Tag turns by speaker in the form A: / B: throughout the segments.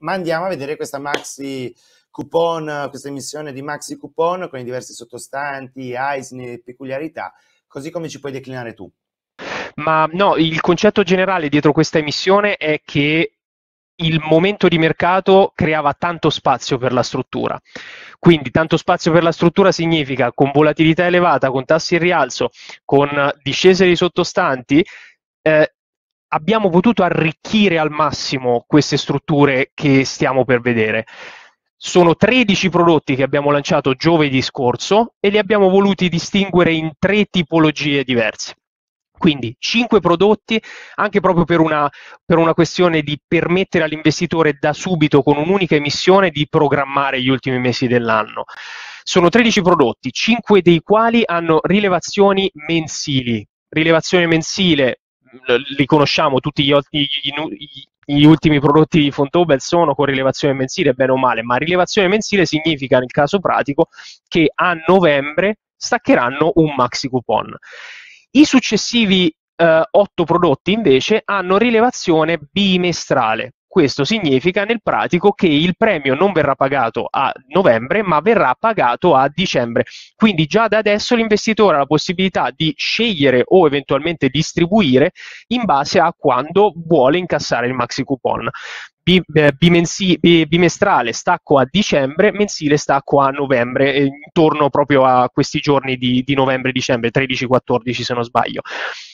A: ma andiamo a vedere questa maxi coupon, questa emissione di maxi coupon con i diversi sottostanti, AISN, peculiarità, così come ci puoi declinare tu.
B: Ma no, il concetto generale dietro questa emissione è che il momento di mercato creava tanto spazio per la struttura. Quindi tanto spazio per la struttura significa con volatilità elevata, con tassi in rialzo, con discese di sottostanti, eh, abbiamo potuto arricchire al massimo queste strutture che stiamo per vedere. Sono 13 prodotti che abbiamo lanciato giovedì scorso e li abbiamo voluti distinguere in tre tipologie diverse. Quindi 5 prodotti, anche proprio per una, per una, questione di permettere all'investitore da subito con un'unica emissione di programmare gli ultimi mesi dell'anno. Sono 13 prodotti, 5 dei quali hanno rilevazioni mensili. Rilevazione mensile li conosciamo tutti gli, gli, gli ultimi prodotti di Fontobel sono con rilevazione mensile, bene o male, ma rilevazione mensile significa nel caso pratico che a novembre staccheranno un maxi coupon. I successivi eh, otto prodotti invece hanno rilevazione bimestrale, questo significa nel pratico che il premio non verrà pagato a novembre, ma verrà pagato a dicembre. Quindi già da adesso l'investitore ha la possibilità di scegliere o eventualmente distribuire in base a quando vuole incassare il maxi coupon. Eh, bimensi, bimestrale stacco a dicembre, mensile stacco a novembre, eh, intorno proprio a questi giorni di, di novembre-dicembre, 13-14 se non sbaglio.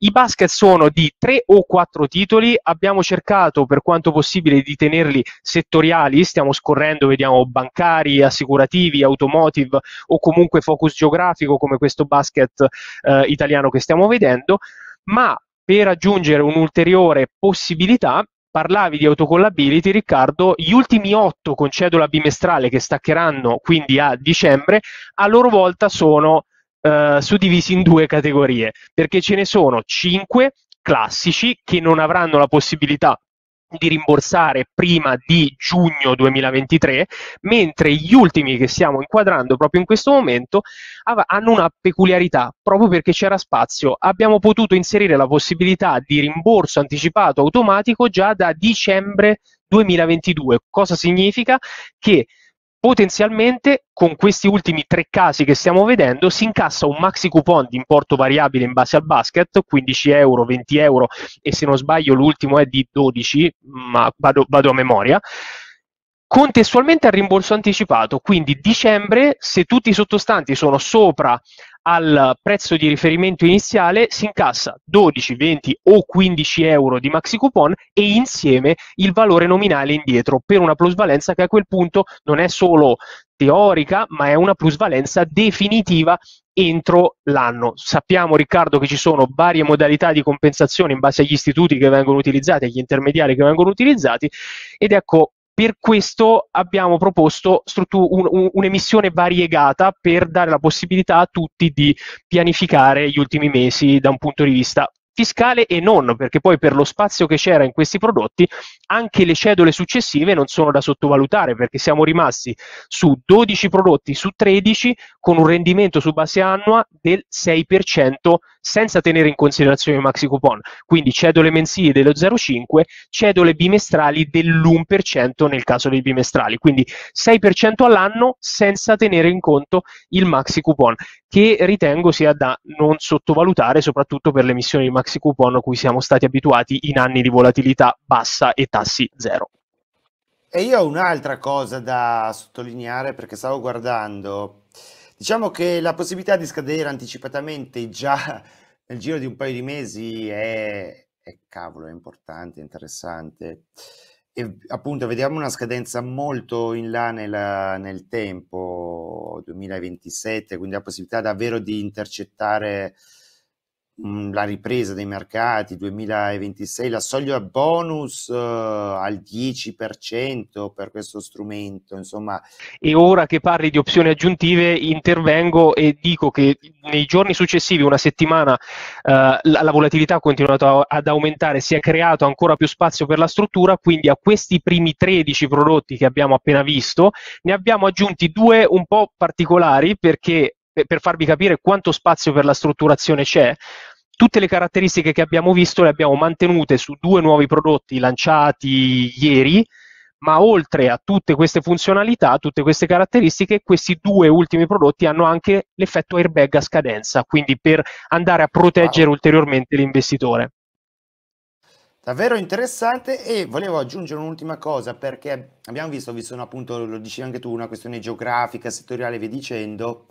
B: I basket sono di tre o quattro titoli, abbiamo cercato per quanto possibile di tenerli settoriali, stiamo scorrendo, vediamo bancari, assicurativi, automotive o comunque focus geografico come questo basket eh, italiano che stiamo vedendo, ma per aggiungere un'ulteriore possibilità parlavi di autocollability, Riccardo, gli ultimi otto con cedola bimestrale che staccheranno quindi a dicembre, a loro volta sono eh, suddivisi in due categorie, perché ce ne sono cinque classici che non avranno la possibilità di rimborsare prima di giugno 2023, mentre gli ultimi che stiamo inquadrando proprio in questo momento av- hanno una peculiarità, proprio perché c'era spazio. Abbiamo potuto inserire la possibilità di rimborso anticipato automatico già da dicembre 2022. Cosa significa? Che Potenzialmente con questi ultimi tre casi che stiamo vedendo si incassa un maxi coupon di importo variabile in base al basket, 15 euro, 20 euro e se non sbaglio l'ultimo è di 12, ma vado, vado a memoria contestualmente al rimborso anticipato, quindi dicembre, se tutti i sottostanti sono sopra al prezzo di riferimento iniziale si incassa 12, 20 o 15 euro di maxi coupon e insieme il valore nominale indietro per una plusvalenza che a quel punto non è solo teorica ma è una plusvalenza definitiva entro l'anno. Sappiamo Riccardo che ci sono varie modalità di compensazione in base agli istituti che vengono utilizzati, agli intermediari che vengono utilizzati ed ecco per questo abbiamo proposto un, un, un'emissione variegata per dare la possibilità a tutti di pianificare gli ultimi mesi da un punto di vista fiscale e non, perché poi per lo spazio che c'era in questi prodotti anche le cedole successive non sono da sottovalutare, perché siamo rimasti su 12 prodotti su 13 con un rendimento su base annua del 6% senza tenere in considerazione i maxi coupon. Quindi cedole mensili dello 0,5, cedole bimestrali dell'1% nel caso dei bimestrali, quindi 6% all'anno senza tenere in conto il maxi coupon, che ritengo sia da non sottovalutare, soprattutto per le missioni di maxi coupon a cui siamo stati abituati in anni di volatilità bassa e tassi zero.
A: E io ho un'altra cosa da sottolineare perché stavo guardando Diciamo che la possibilità di scadere anticipatamente già nel giro di un paio di mesi è, è cavolo, è importante, interessante. E appunto vediamo una scadenza molto in là nella, nel tempo, 2027, quindi la possibilità davvero di intercettare la ripresa dei mercati 2026, la soglia bonus eh, al 10% per questo strumento, insomma.
B: E ora che parli di opzioni aggiuntive, intervengo e dico che nei giorni successivi, una settimana, eh, la, la volatilità ha continuato ad aumentare, si è creato ancora più spazio per la struttura, quindi a questi primi 13 prodotti che abbiamo appena visto, ne abbiamo aggiunti due un po' particolari perché per farvi capire quanto spazio per la strutturazione c'è, tutte le caratteristiche che abbiamo visto le abbiamo mantenute su due nuovi prodotti lanciati ieri, ma oltre a tutte queste funzionalità, tutte queste caratteristiche, questi due ultimi prodotti hanno anche l'effetto airbag a scadenza, quindi per andare a proteggere wow. ulteriormente l'investitore.
A: Davvero interessante e volevo aggiungere un'ultima cosa perché abbiamo visto, vi sono appunto, lo dicevi anche tu, una questione geografica, settoriale, vi via dicendo,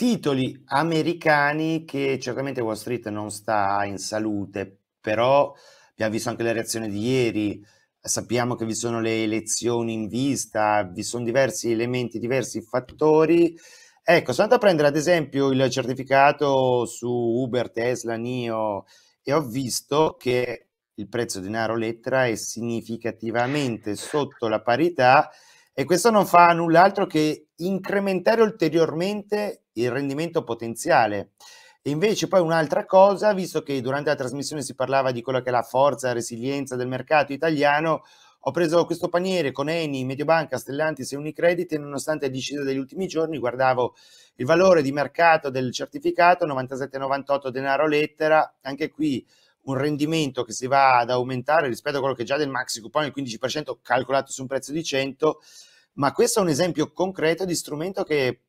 A: titoli americani che certamente Wall Street non sta in salute, però abbiamo visto anche le reazioni di ieri, sappiamo che vi sono le elezioni in vista, vi sono diversi elementi, diversi fattori. Ecco, sono andato a prendere ad esempio il certificato su Uber, Tesla, NIO e ho visto che il prezzo denaro lettera è significativamente sotto la parità e questo non fa null'altro che incrementare ulteriormente il rendimento potenziale. E invece poi un'altra cosa, visto che durante la trasmissione si parlava di quella che è la forza, e la resilienza del mercato italiano, ho preso questo paniere con Eni, Mediobanca, Stellantis e Unicredit e nonostante la discesa degli ultimi giorni guardavo il valore di mercato del certificato 97,98 denaro lettera, anche qui un rendimento che si va ad aumentare rispetto a quello che è già del maxi coupon il 15% calcolato su un prezzo di 100, ma questo è un esempio concreto di strumento che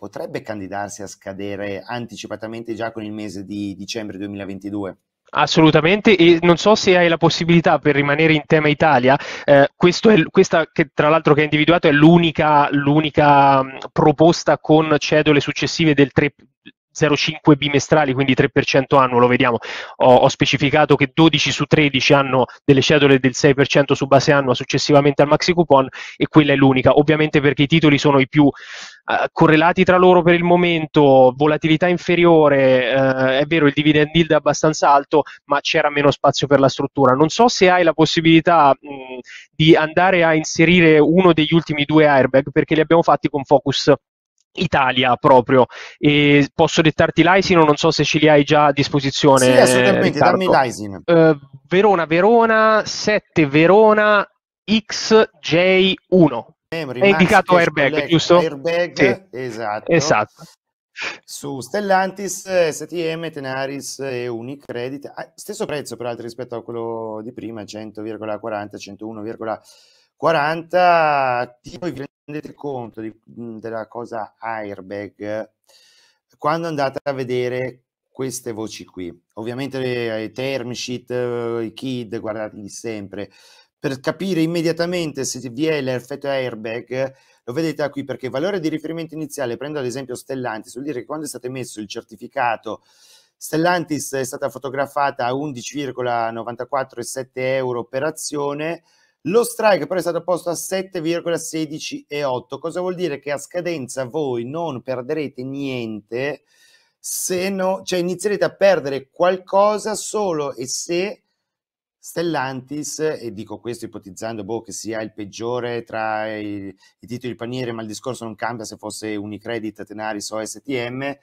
A: potrebbe candidarsi a scadere anticipatamente già con il mese di dicembre 2022?
B: Assolutamente, e non so se hai la possibilità per rimanere in tema Italia, eh, è, questa che tra l'altro che hai individuato è l'unica, l'unica proposta con cedole successive del 3, 0,5 bimestrali, quindi 3% annuo, lo vediamo. Ho, ho, specificato che 12 su 13 hanno delle cedole del 6% su base annua successivamente al maxi coupon e quella è l'unica, ovviamente perché i titoli sono i più eh, correlati tra loro per il momento, volatilità inferiore, eh, è vero il dividend yield è abbastanza alto, ma c'era meno spazio per la struttura. Non so se hai la possibilità mh, di andare a inserire uno degli ultimi due airbag perché li abbiamo fatti con focus Italia proprio. E posso dettarti l'ISIN o non so se ce li hai già a disposizione? Sì, assolutamente, Riccardo. dammi l'ISIN. Uh, eh, Verona, Verona, 7 Verona XJ1. Memory, è indicato airbag, collega, giusto? Airbag, sì. esatto. esatto. Su
A: Stellantis, STM, Tenaris e Unicredit, ah, stesso prezzo peraltro rispetto a quello di prima, 100,40, 101,40. Tipo i rendete conto di, mhmm, della cosa airbag quando andate a vedere queste voci qui. Ovviamente le, eh, i term sheet, eh, i kid, guardateli sempre. Per capire immediatamente se vi è l'effetto airbag, lo vedete qui perché il valore di riferimento iniziale, prendo ad esempio Stellantis, vuol dire che quando è stato emesso il certificato Stellantis è stata fotografata a 11,94,7 euro per azione, lo strike però è stato posto a 7,16 e 8. Cosa vuol dire? Che a scadenza voi non perderete niente, se no, cioè inizierete a perdere qualcosa solo e se Stellantis, e dico questo ipotizzando boh, che sia il peggiore tra i, i titoli paniere, ma il discorso non cambia se fosse Unicredit, Tenaris o STM.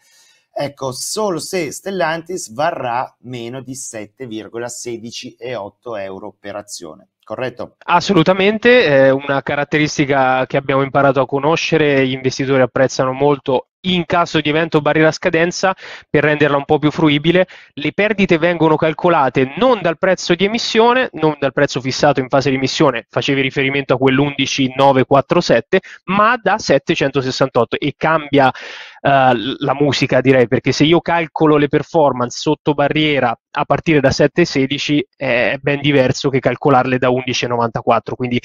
A: Ecco, solo se Stellantis varrà meno di 7,16 e 8 euro per azione corretto?
B: Assolutamente, è una caratteristica che abbiamo imparato a conoscere, gli investitori apprezzano molto in caso di evento barriera scadenza per renderla un po' più fruibile. Le perdite vengono calcolate non dal prezzo di emissione, non dal prezzo fissato in fase di emissione, facevi riferimento a quell'11947, ma da 768 e cambia eh, la musica, direi, perché se io calcolo le performance sotto barriera a partire da 7,16 è ben diverso che calcolarle da 11,94. Quindi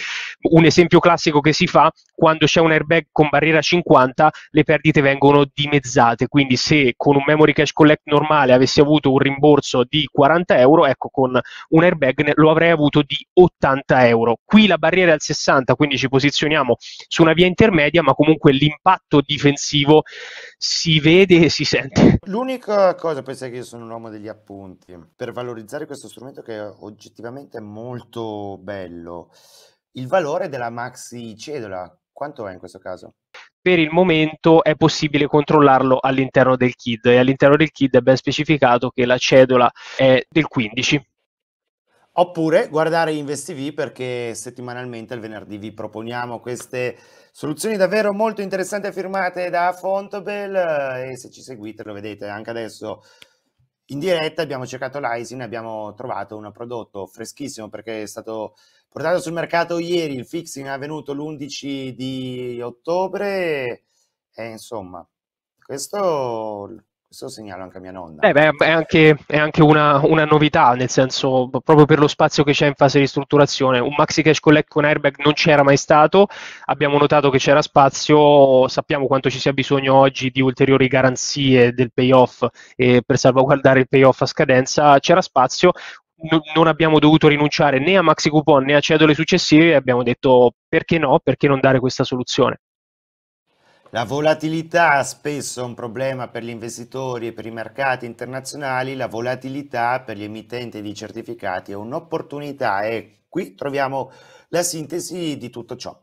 B: un esempio classico che si fa, quando c'è un airbag con barriera 50, le perdite vengono dimezzate. Quindi se con un memory cash collect normale avessi avuto un rimborso di 40 euro, ecco, con un airbag lo avrei avuto di 80 euro. Qui la barriera è al 60, quindi ci posizioniamo su una via intermedia, ma comunque l'impatto difensivo si vede e si sente.
A: L'unica cosa, pensa che io sono un uomo degli appunti, per valorizzare questo strumento che oggettivamente è molto bello, il valore della maxi cedola, quanto è in questo caso?
B: per il momento è possibile controllarlo all'interno del KID e all'interno del KID è ben specificato che la cedola è del 15
A: Oppure guardare InvestiV perché settimanalmente il venerdì vi proponiamo queste soluzioni davvero molto interessanti firmate da Fontobel eh, e se ci seguite lo vedete anche adesso in diretta abbiamo cercato l'ISIN e abbiamo trovato un prodotto freschissimo perché è stato portato sul mercato ieri, il fixing è avvenuto l'11 di ottobre e insomma questo questo segnalo anche a mia
B: nonna. Eh beh, è anche, è anche una, una, novità, nel senso, proprio per lo spazio che c'è in fase di ristrutturazione. Un maxi cash collect con airbag non c'era mai stato, abbiamo notato che c'era spazio, sappiamo quanto ci sia bisogno oggi di ulteriori garanzie del payoff e per salvaguardare il payoff a scadenza, c'era spazio, non abbiamo dovuto rinunciare né a maxi coupon né a cedole successive e abbiamo detto perché no, perché non dare questa soluzione.
A: La volatilità spesso è un problema per gli investitori e per i mercati internazionali, la volatilità per gli emittenti di certificati è un'opportunità e qui troviamo la sintesi di tutto ciò.